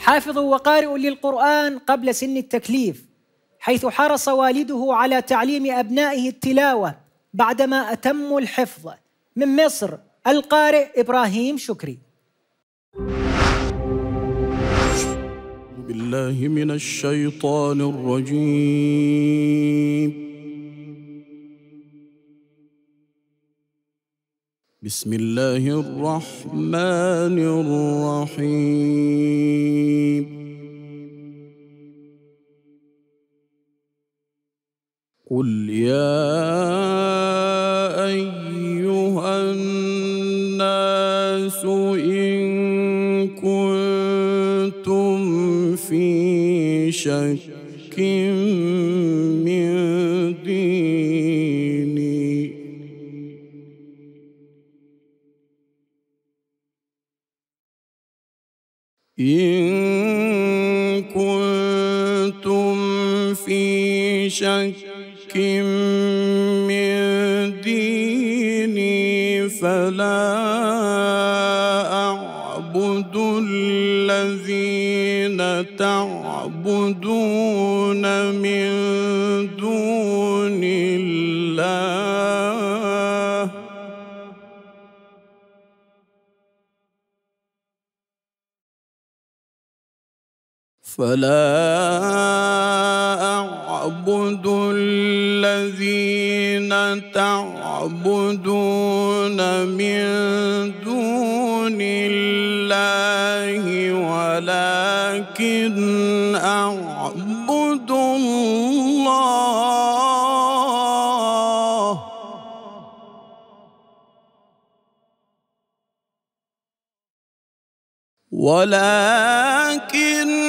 حافظ وقارئ للقرآن قبل سن التكليف حيث حرص والده على تعليم أبنائه التلاوة بعدما أتموا الحفظ من مصر القارئ إبراهيم شكري بالله من الشيطان الرجيم بسم الله الرحمن الرحيم قل يا ايها الناس ان كنتم في شك إن كنتم في شك من ديني فلا أعبد الذين تعبدون من دون الله فلا أعبد الذين تعبدون من دون الله ولكن أعبد الله ولكن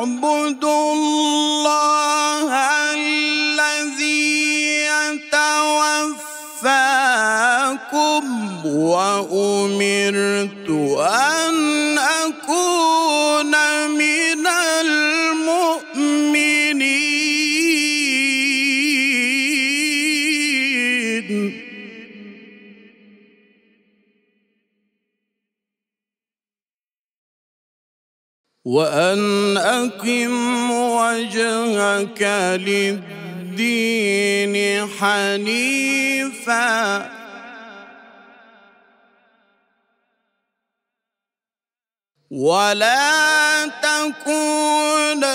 اعبدوا الله الذي يتوفاكم وأمرت أن وأن أقم وجهك للدين حنيفا ولا تكونن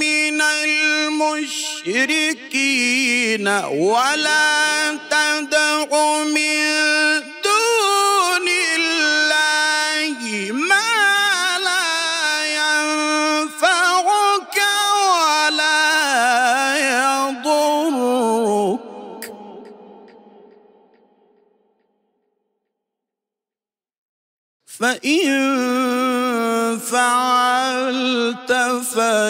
من المشركين ولا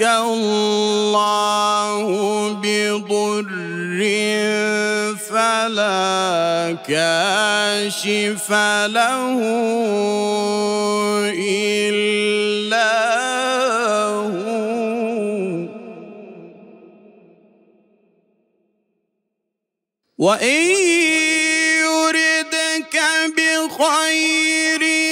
يمسك الله بضر فلا كاشف له إلا هو وإن يردك بخير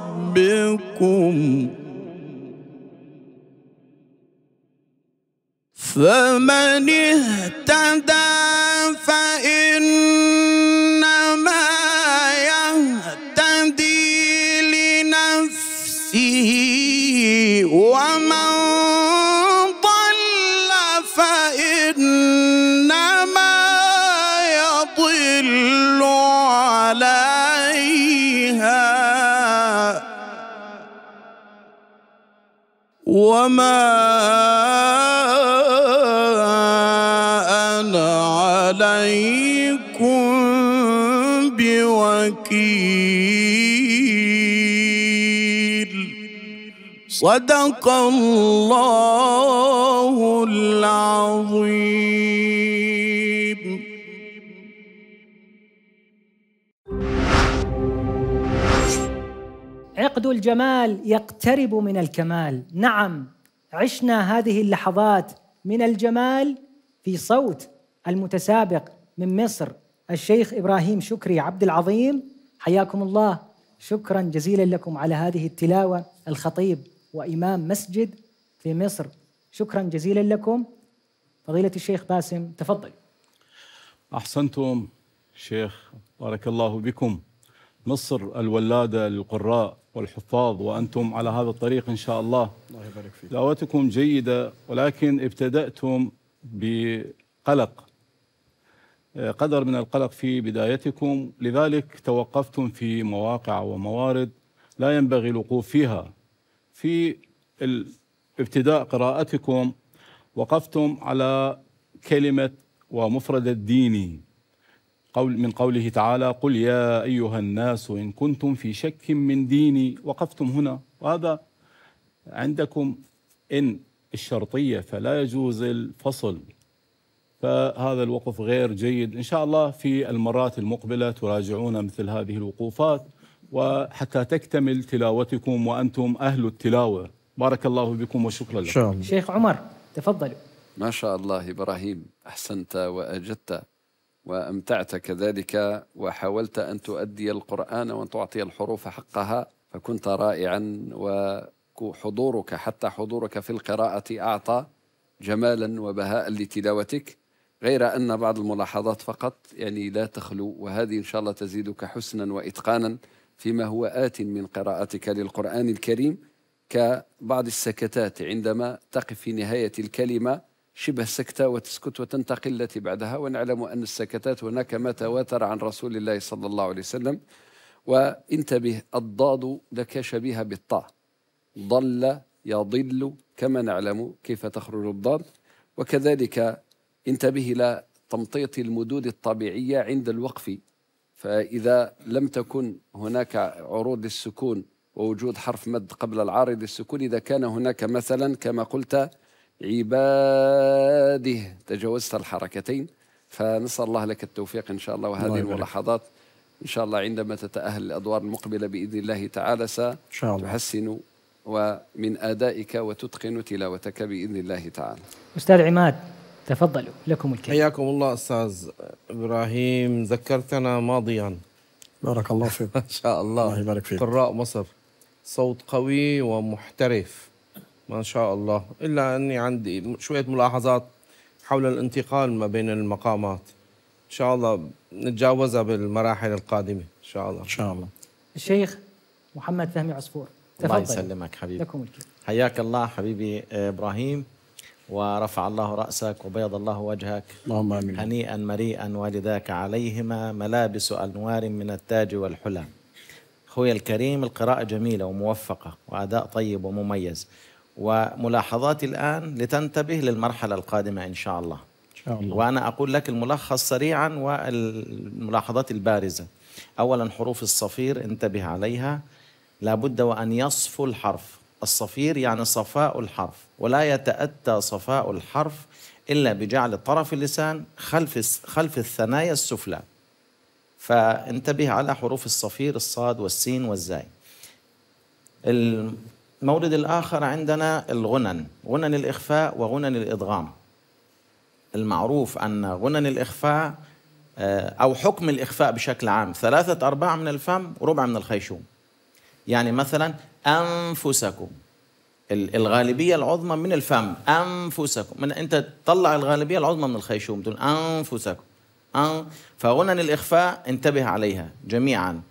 ربكم فمن اهتدى وما أنا عليكم بوكيل صدق الله العظيم يفقد الجمال يقترب من الكمال نعم عشنا هذه اللحظات من الجمال في صوت المتسابق من مصر الشيخ ابراهيم شكري عبد العظيم حياكم الله شكرا جزيلا لكم على هذه التلاوه الخطيب وامام مسجد في مصر شكرا جزيلا لكم فضيله الشيخ باسم تفضل احسنتم شيخ بارك الله بكم مصر الولاده للقراء والحفاظ وأنتم على هذا الطريق إن شاء الله الله يبارك فيك دعوتكم جيدة ولكن ابتدأتم بقلق آه، قدر من القلق في بدايتكم لذلك توقفتم في مواقع وموارد لا ينبغي الوقوف فيها في ابتداء قراءتكم وقفتم على كلمة ومفردة ديني قول من قوله تعالى قل يا أيها الناس إن كنتم في شك من ديني وقفتم هنا وهذا عندكم إن الشرطية فلا يجوز الفصل فهذا الوقف غير جيد إن شاء الله في المرات المقبلة تراجعون مثل هذه الوقوفات وحتى تكتمل تلاوتكم وأنتم أهل التلاوة بارك الله بكم وشكرا لكم شيخ عمر تفضلوا ما شاء الله إبراهيم أحسنت وأجدت وامتعت كذلك وحاولت ان تؤدي القران وان تعطي الحروف حقها فكنت رائعا وحضورك حتى حضورك في القراءه اعطى جمالا وبهاء لتلاوتك غير ان بعض الملاحظات فقط يعني لا تخلو وهذه ان شاء الله تزيدك حسنا واتقانا فيما هو ات من قراءتك للقران الكريم كبعض السكتات عندما تقف في نهايه الكلمه شبه سكتة وتسكت وتنتقل التي بعدها ونعلم أن السكتات هناك ما تواتر عن رسول الله صلى الله عليه وسلم وانتبه الضاد لك شبيهة بالطاء ضل يضل كما نعلم كيف تخرج الضاد وكذلك انتبه إلى تمطيط المدود الطبيعية عند الوقف فإذا لم تكن هناك عروض السكون ووجود حرف مد قبل العارض السكون إذا كان هناك مثلا كما قلت عباده تجاوزت الحركتين فنسأل الله لك التوفيق إن شاء الله وهذه الله الملاحظات إن شاء الله عندما تتأهل الأدوار المقبلة بإذن الله تعالى ستحسن ومن أدائك وتتقن تلاوتك بإذن الله تعالى أستاذ عماد تفضلوا لكم الكلمة حياكم الله أستاذ إبراهيم ذكرتنا ماضيا بارك الله فيك ما شاء الله الله يبارك فيك قراء مصر صوت قوي ومحترف ما شاء الله إلا أني عندي شوية ملاحظات حول الانتقال ما بين المقامات إن شاء الله نتجاوزها بالمراحل القادمة إن شاء الله إن شاء الله الشيخ محمد فهمي عصفور تفضل الله يسلمك حبيبي لكم الكلمة حياك الله حبيبي إبراهيم ورفع الله رأسك وبيض الله وجهك اللهم آمين هنيئا مريئا والداك عليهما ملابس أنوار من التاج والحلى أخوي الكريم القراءة جميلة وموفقة وأداء طيب ومميز وملاحظاتي الآن لتنتبه للمرحلة القادمة إن شاء الله إن شاء الله وأنا أقول لك الملخص سريعا والملاحظات البارزة أولا حروف الصفير انتبه عليها لابد وأن يصفو الحرف الصفير يعني صفاء الحرف ولا يتأتى صفاء الحرف إلا بجعل طرف اللسان خلف, خلف الثنايا السفلى فانتبه على حروف الصفير الصاد والسين والزاي المورد الآخر عندنا الغنن غنن الإخفاء وغنن الإدغام المعروف أن غنن الإخفاء آه، أو حكم الإخفاء بشكل عام ثلاثة أرباع من الفم وربع من الخيشوم يعني مثلا أنفسكم الغالبية العظمى من الفم أنفسكم من أنت تطلع الغالبية العظمى من الخيشوم تقول أنفسكم أن فغنن الإخفاء انتبه عليها جميعا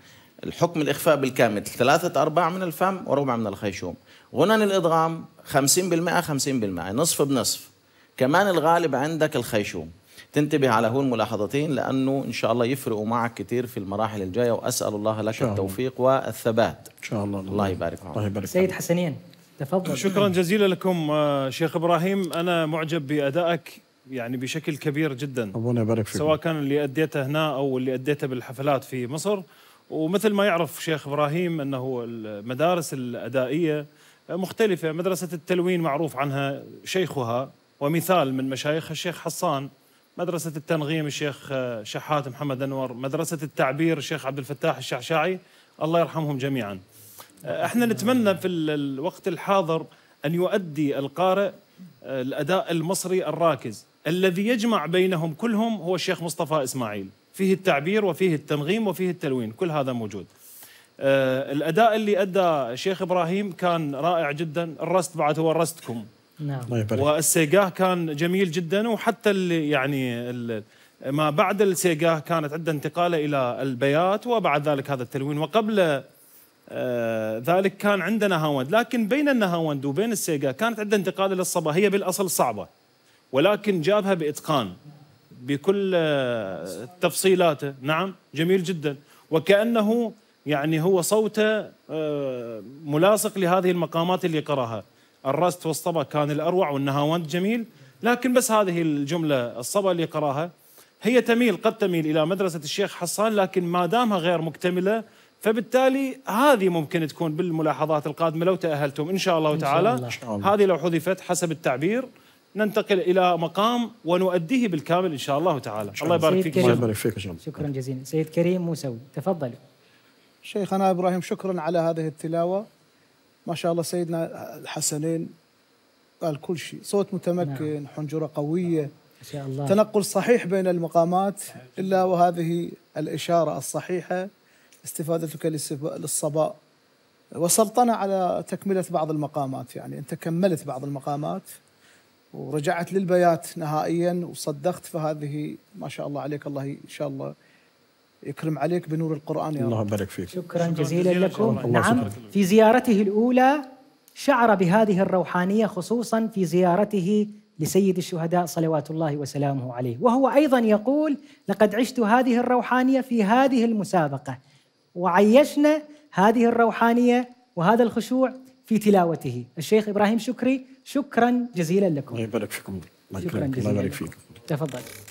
الحكم الإخفاء بالكامل ثلاثة أرباع من الفم وربع من الخيشوم غنن الإضغام 50% 50% نصف بنصف كمان الغالب عندك الخيشوم تنتبه على هون ملاحظتين لأنه إن شاء الله يفرقوا معك كثير في المراحل الجاية وأسأل الله لك شاء التوفيق والثبات إن شاء الله الله يبارك فيك الله يبارك سيد حسنين تفضل شكرا جزيلا لكم آه، شيخ إبراهيم أنا معجب بأدائك يعني بشكل كبير جدا ربنا يبارك فيك سواء كان اللي أديته هنا أو اللي أديته بالحفلات في مصر ومثل ما يعرف شيخ ابراهيم انه المدارس الادائيه مختلفه، مدرسه التلوين معروف عنها شيخها ومثال من مشايخها الشيخ حصان، مدرسه التنغيم الشيخ شحات محمد انور، مدرسه التعبير الشيخ عبد الفتاح الشعشاعي، الله يرحمهم جميعا. احنا نتمنى في الوقت الحاضر ان يؤدي القارئ الاداء المصري الراكز الذي يجمع بينهم كلهم هو الشيخ مصطفى اسماعيل. فيه التعبير وفيه التنغيم وفيه التلوين كل هذا موجود آه، الاداء اللي ادى شيخ ابراهيم كان رائع جدا الرست بعد هو رستكم نعم والسيقاه كان جميل جدا وحتى اللي يعني اللي ما بعد السيقاه كانت عنده انتقاله الى البيات وبعد ذلك هذا التلوين وقبل آه، ذلك كان عندنا هاوند لكن بين النهاوند وبين السيقاه كانت عنده انتقاله للصبا هي بالاصل صعبه ولكن جابها باتقان بكل تفصيلاته نعم جميل جدا وكأنه يعني هو صوته آه، ملاصق لهذه المقامات اللي قراها الرست والصبا كان الأروع والنهاوند جميل لكن بس هذه الجملة الصبا اللي قراها هي تميل قد تميل إلى مدرسة الشيخ حصان لكن ما دامها غير مكتملة فبالتالي هذه ممكن تكون بالملاحظات القادمة لو تأهلتم إن شاء الله تعالى إن شاء الله. هذه لو حذفت حسب التعبير ننتقل الى مقام ونؤديه بالكامل ان شاء الله تعالى شكرا. الله يبارك فيك الله يبارك فيك شكرا جزيلا سيد كريم موسوي تفضل شيخنا ابراهيم شكرا على هذه التلاوه ما شاء الله سيدنا الحسنين قال كل شيء صوت متمكن نعم. حنجره قويه نعم. شاء الله تنقل صحيح بين المقامات الا وهذه الاشاره الصحيحه استفادتك للصباء وسلطنه على تكمله بعض المقامات يعني انت كملت بعض المقامات ورجعت للبيات نهائيا وصدقت فهذه ما شاء الله عليك الله ان شاء الله يكرم عليك بنور القرآن يا رب الله يبارك فيك شكرا, شكرا جزيلا, جزيلا لكم الله نعم في زيارته الأولى شعر بهذه الروحانية خصوصا في زيارته لسيد الشهداء صلوات الله وسلامه عليه وهو أيضا يقول لقد عشت هذه الروحانية في هذه المسابقة وعيشنا هذه الروحانية وهذا الخشوع في تلاوته الشيخ إبراهيم شكري شكرا جزيلا لكم الله يبارك فيكم شكرا جزيلا الله يبارك فيكم تفضل